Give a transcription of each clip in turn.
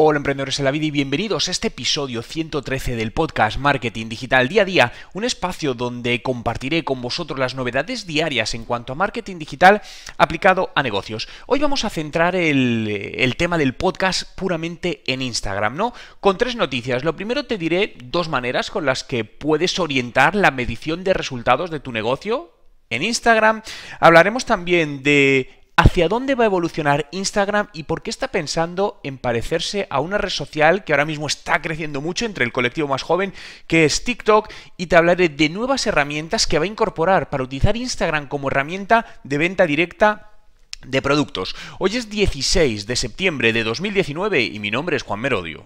Hola emprendedores de la vida y bienvenidos a este episodio 113 del podcast Marketing Digital Día a Día, un espacio donde compartiré con vosotros las novedades diarias en cuanto a marketing digital aplicado a negocios. Hoy vamos a centrar el tema del podcast puramente en Instagram, ¿no? Con tres noticias. Lo primero te diré dos maneras con las que puedes orientar la medición de resultados de tu negocio en Instagram. Hablaremos también de hacia dónde va a evolucionar Instagram y por qué está pensando en parecerse a una red social que ahora mismo está creciendo mucho entre el colectivo más joven, que es TikTok, y te hablaré de nuevas herramientas que va a incorporar para utilizar Instagram como herramienta de venta directa de productos. Hoy es 16 de septiembre de 2019 y mi nombre es Juan Merodio.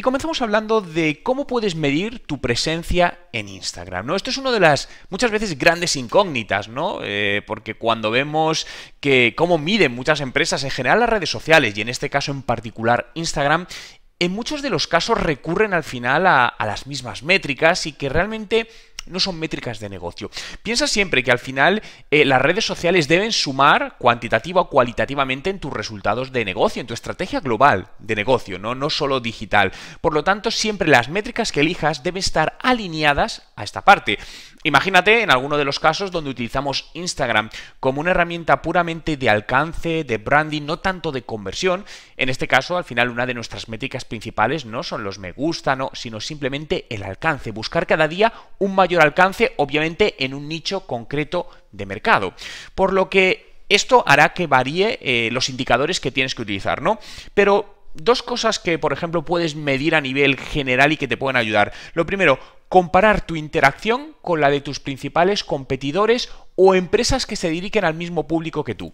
Y comenzamos hablando de cómo puedes medir tu presencia en Instagram. ¿no? Esto es una de las muchas veces grandes incógnitas, ¿no? Eh, porque cuando vemos que cómo miden muchas empresas en general las redes sociales y en este caso en particular Instagram, en muchos de los casos recurren al final a, a las mismas métricas y que realmente no son métricas de negocio. Piensa siempre que al final eh, las redes sociales deben sumar cuantitativa o cualitativamente en tus resultados de negocio, en tu estrategia global de negocio, ¿no? no solo digital. Por lo tanto, siempre las métricas que elijas deben estar alineadas a esta parte. Imagínate en alguno de los casos donde utilizamos Instagram como una herramienta puramente de alcance, de branding, no tanto de conversión. En este caso, al final, una de nuestras métricas principales no son los me gusta, no, sino simplemente el alcance, buscar cada día un mayor alcance, obviamente en un nicho concreto de mercado. Por lo que esto hará que varíe eh, los indicadores que tienes que utilizar, ¿no? Pero dos cosas que, por ejemplo, puedes medir a nivel general y que te pueden ayudar. Lo primero, comparar tu interacción con la de tus principales competidores o empresas que se dediquen al mismo público que tú.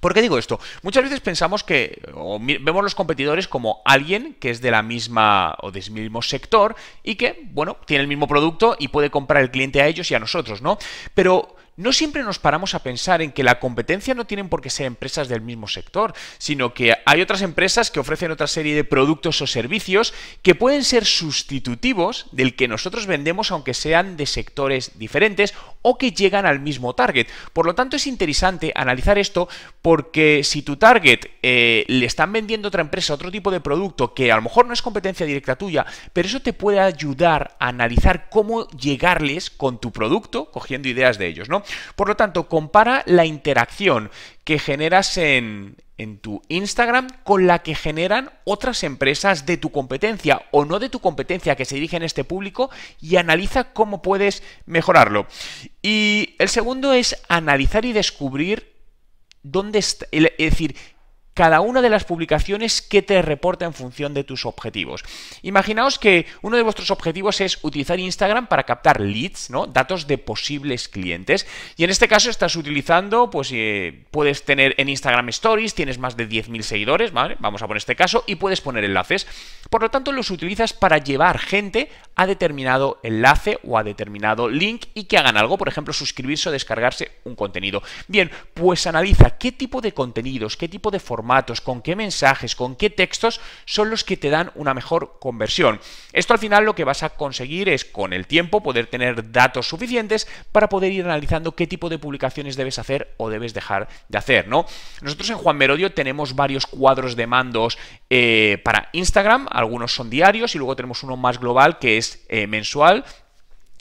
¿Por qué digo esto? Muchas veces pensamos que o vemos los competidores como alguien que es de la misma o del mismo sector y que, bueno, tiene el mismo producto y puede comprar el cliente a ellos y a nosotros, ¿no? Pero no siempre nos paramos a pensar en que la competencia no tienen por qué ser empresas del mismo sector, sino que hay otras empresas que ofrecen otra serie de productos o servicios que pueden ser sustitutivos del que nosotros vendemos aunque sean de sectores diferentes o que llegan al mismo target. Por lo tanto es interesante analizar esto porque si tu target eh, le están vendiendo otra empresa otro tipo de producto que a lo mejor no es competencia directa tuya, pero eso te puede ayudar a analizar cómo llegarles con tu producto cogiendo ideas de ellos, ¿no? Por lo tanto, compara la interacción que generas en, tu Instagram con la que generan otras empresas de tu competencia o no de tu competencia que se dirigen a este público y analiza cómo puedes mejorarlo. Y el segundo es analizar y descubrir dónde está, es decir, cada una de las publicaciones que te reporta en función de tus objetivos. Imaginaos que uno de vuestros objetivos es utilizar Instagram para captar leads, ¿no? Datos de posibles clientes. Y en este caso estás utilizando, pues eh, puedes tener en Instagram Stories, tienes más de 10.000 seguidores, ¿vale? Vamos a poner este caso, y puedes poner enlaces. Por lo tanto, los utilizas para llevar gente a determinado enlace o a determinado link y que hagan algo, por ejemplo, suscribirse o descargarse un contenido. Bien, pues analiza qué tipo de contenidos, qué tipo de formatos con qué mensajes, con qué textos son los que te dan una mejor conversión. Esto al final lo que vas a conseguir es con el tiempo poder tener datos suficientes para poder ir analizando qué tipo de publicaciones debes hacer o debes dejar de hacer, ¿no? Nosotros en Juan Merodio tenemos varios cuadros de mandos eh, para Instagram, algunos son diarios y luego tenemos uno más global que es eh, mensual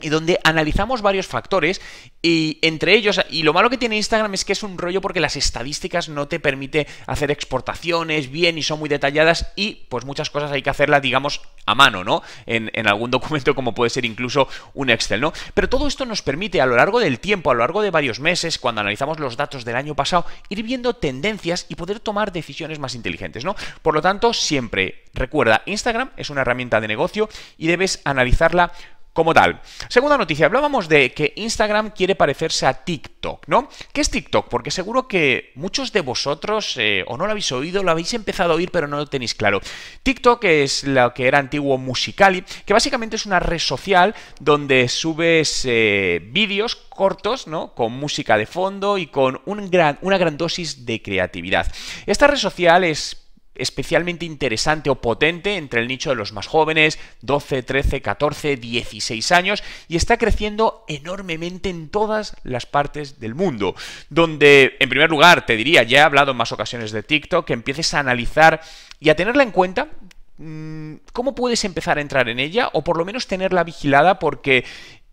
y donde analizamos varios factores y entre ellos, y lo malo que tiene Instagram es que es un rollo porque las estadísticas no te permite hacer exportaciones bien y son muy detalladas y pues muchas cosas hay que hacerlas, digamos, a mano, ¿no? En, en algún documento como puede ser incluso un Excel, ¿no? Pero todo esto nos permite a lo largo del tiempo, a lo largo de varios meses, cuando analizamos los datos del año pasado, ir viendo tendencias y poder tomar decisiones más inteligentes, ¿no? Por lo tanto, siempre recuerda, Instagram es una herramienta de negocio y debes analizarla como tal. Segunda noticia, hablábamos de que Instagram quiere parecerse a TikTok, ¿no? ¿Qué es TikTok? Porque seguro que muchos de vosotros eh, o no lo habéis oído, lo habéis empezado a oír, pero no lo tenéis claro. TikTok es lo que era antiguo Musicali, que básicamente es una red social donde subes eh, vídeos cortos, ¿no? Con música de fondo y con una gran dosis de creatividad. Esta red social es especialmente interesante o potente entre el nicho de los más jóvenes, 12, 13, 14, 16 años, y está creciendo enormemente en todas las partes del mundo, donde, en primer lugar, te diría, ya he hablado en más ocasiones de TikTok, que empieces a analizar y a tenerla en cuenta mm, cómo puedes empezar a entrar en ella o por lo menos tenerla vigilada porque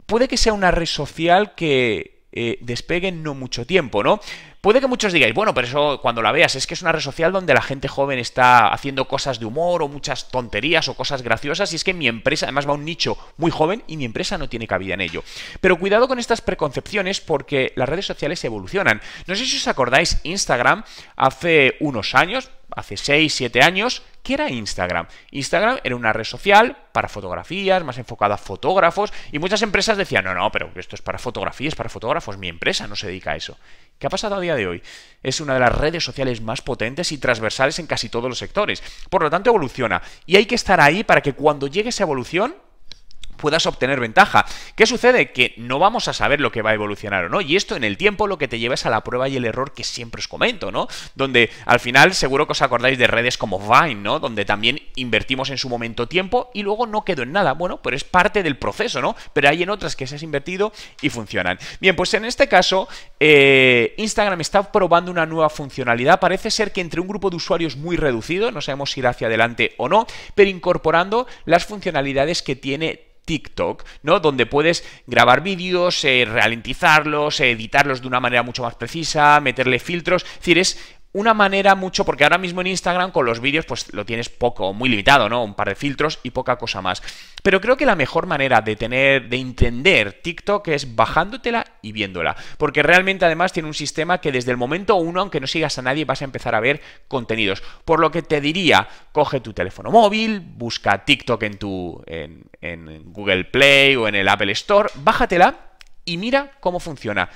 puede que sea una red social que eh, despegue en no mucho tiempo, ¿no? Puede que muchos digáis, bueno, pero eso cuando la veas es que es una red social donde la gente joven está haciendo cosas de humor o muchas tonterías o cosas graciosas y es que mi empresa además va a un nicho muy joven y mi empresa no tiene cabida en ello. Pero cuidado con estas preconcepciones porque las redes sociales evolucionan. No sé si os acordáis, Instagram hace unos años, hace 6, 7 años, ¿qué era Instagram? Instagram era una red social para fotografías, más enfocada a fotógrafos, y muchas empresas decían, no, no, pero esto es para fotografías, para fotógrafos, mi empresa no se dedica a eso. ¿Qué ha pasado a día de hoy? Es una de las redes sociales más potentes y transversales en casi todos los sectores. Por lo tanto, evoluciona. Y hay que estar ahí para que cuando llegue esa evolución, puedas obtener ventaja. ¿Qué sucede? Que no vamos a saber lo que va a evolucionar o no, y esto en el tiempo lo que te lleva es a la prueba y el error que siempre os comento, ¿no? Donde al final seguro que os acordáis de redes como Vine, ¿no? Donde también invertimos en su momento tiempo y luego no quedó en nada. Bueno, pero es parte del proceso, ¿no? Pero hay en otras que se has invertido y funcionan. Bien, pues en este caso, eh, Instagram está probando una nueva funcionalidad. Parece ser que entre un grupo de usuarios muy reducido, no sabemos si irá hacia adelante o no, pero incorporando las funcionalidades que tiene TikTok, ¿no? Donde puedes grabar vídeos, eh, ralentizarlos, editarlos de una manera mucho más precisa, meterle filtros. Es decir, es una manera mucho, porque ahora mismo en Instagram con los vídeos pues lo tienes poco, muy limitado, ¿no? Un par de filtros y poca cosa más. Pero creo que la mejor manera de tener, de entender TikTok es bajándotela y viéndola. Porque realmente además tiene un sistema que desde el momento uno, aunque no sigas a nadie, vas a empezar a ver contenidos. Por lo que te diría, coge tu teléfono móvil, busca TikTok en tu, en, en Google Play o en el Apple Store, bájatela y mira cómo funciona.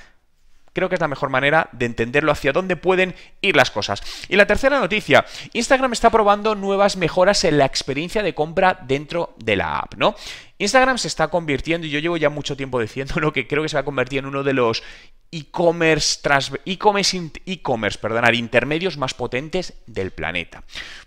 Creo que es la mejor manera de entenderlo hacia dónde pueden ir las cosas. Y la tercera noticia, Instagram está probando nuevas mejoras en la experiencia de compra dentro de la app, ¿no? Instagram se está convirtiendo, y yo llevo ya mucho tiempo diciéndolo, que creo que se va a convertir en uno de los e-commerce, e perdonar, intermedios más potentes del planeta.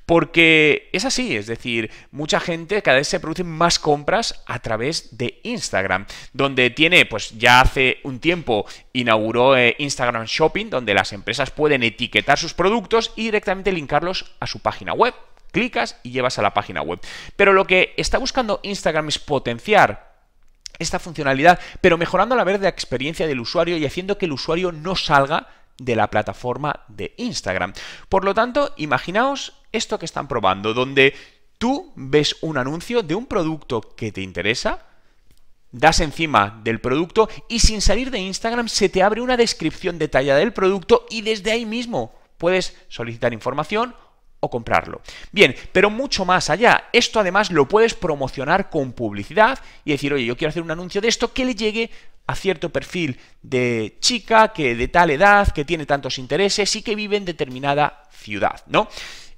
Porque es así, es decir, mucha gente cada vez se producen más compras a través de Instagram, donde tiene, pues ya hace un tiempo inauguró eh, Instagram Shopping, donde las empresas pueden etiquetar sus productos y directamente linkarlos a su página web. Clicas y llevas a la página web. Pero lo que está buscando Instagram es potenciar esta funcionalidad, pero mejorando la vez la experiencia del usuario y haciendo que el usuario no salga de la plataforma de Instagram. Por lo tanto, imaginaos esto que están probando, donde tú ves un anuncio de un producto que te interesa, das encima del producto y sin salir de Instagram se te abre una descripción detallada del producto y desde ahí mismo puedes solicitar información o comprarlo. Bien, pero mucho más allá. Esto además lo puedes promocionar con publicidad y decir, oye, yo quiero hacer un anuncio de esto que le llegue a cierto perfil de chica que de tal edad, que tiene tantos intereses y que vive en determinada ciudad, ¿no?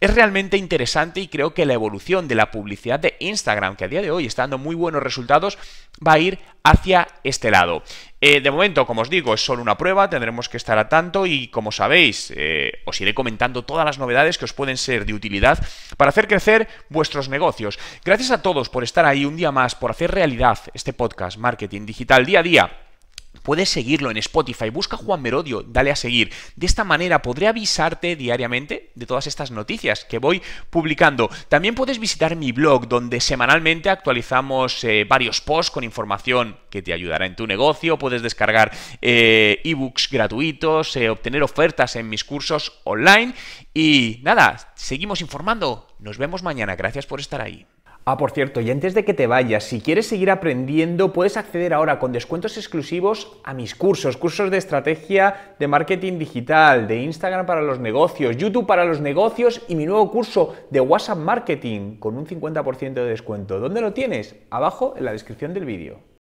Es realmente interesante y creo que la evolución de la publicidad de Instagram, que a día de hoy está dando muy buenos resultados, va a ir hacia este lado. Eh, de momento, como os digo, es solo una prueba, tendremos que estar a tanto y como sabéis, eh, os iré comentando todas las novedades que os pueden ser de utilidad para hacer crecer vuestros negocios. Gracias a todos por estar ahí un día más, por hacer realidad este podcast Marketing Digital día a día Puedes seguirlo en Spotify, busca Juan Merodio, dale a seguir. De esta manera podré avisarte diariamente de todas estas noticias que voy publicando. También puedes visitar mi blog, donde semanalmente actualizamos eh, varios posts con información que te ayudará en tu negocio. Puedes descargar eh, ebooks gratuitos, eh, obtener ofertas en mis cursos online. Y nada, seguimos informando. Nos vemos mañana. Gracias por estar ahí. Ah, por cierto, y antes de que te vayas, si quieres seguir aprendiendo, puedes acceder ahora con descuentos exclusivos a mis cursos, cursos de estrategia de marketing digital, de Instagram para los negocios, YouTube para los negocios y mi nuevo curso de WhatsApp Marketing con un 50% de descuento. ¿Dónde lo tienes? Abajo en la descripción del vídeo.